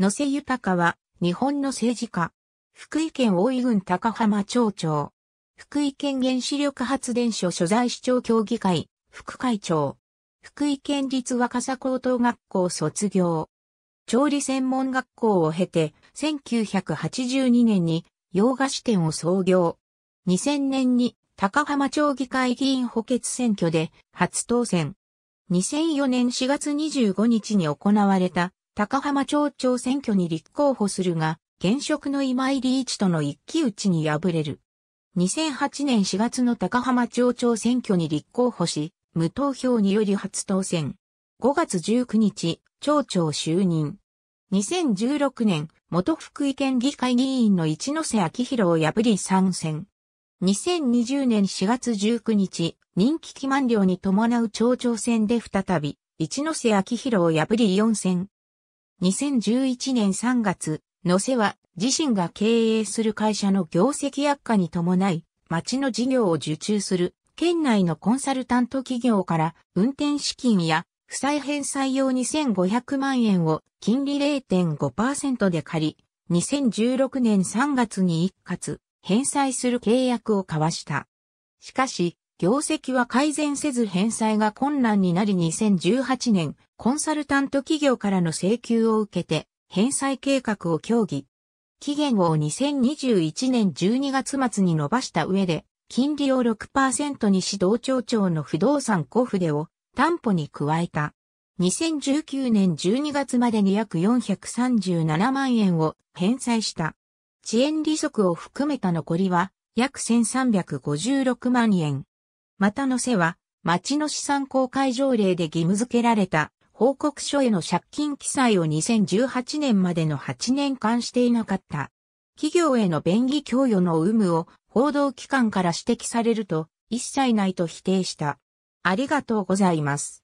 野瀬豊は、日本の政治家。福井県大井郡高浜町長。福井県原子力発電所所在市長協議会、副会長。福井県立若狭高等学校卒業。調理専門学校を経て、1982年に洋菓子店を創業。2000年に高浜町議会議員補欠選挙で初当選。2004年4月25日に行われた高浜町長選挙に立候補するが、現職の今井理一との一騎打ちに敗れる。2008年4月の高浜町長選挙に立候補し、無投票により初当選。5月19日、町長就任。2016年、元福井県議会議員の一ノ瀬明宏を破り参戦。2020年4月19日、任期期満了に伴う町長選で再び、一ノ瀬明宏を破り4選。2011年3月、野瀬は自身が経営する会社の業績悪化に伴い、町の事業を受注する県内のコンサルタント企業から運転資金や負債返済用2 5 0 0万円を金利0.5%で借り、2016年3月に一括返済する契約を交わした。しかし、業績は改善せず返済が困難になり2018年、コンサルタント企業からの請求を受けて、返済計画を協議。期限を2021年12月末に延ばした上で、金利を6%にし同庁長の不動産小筆を担保に加えた。2019年12月までに約437万円を返済した。遅延利息を含めた残りは約1356万円。またのせは、町の資産公開条例で義務付けられた報告書への借金記載を2018年までの8年間していなかった。企業への便宜供与の有無を報道機関から指摘されると一切ないと否定した。ありがとうございます。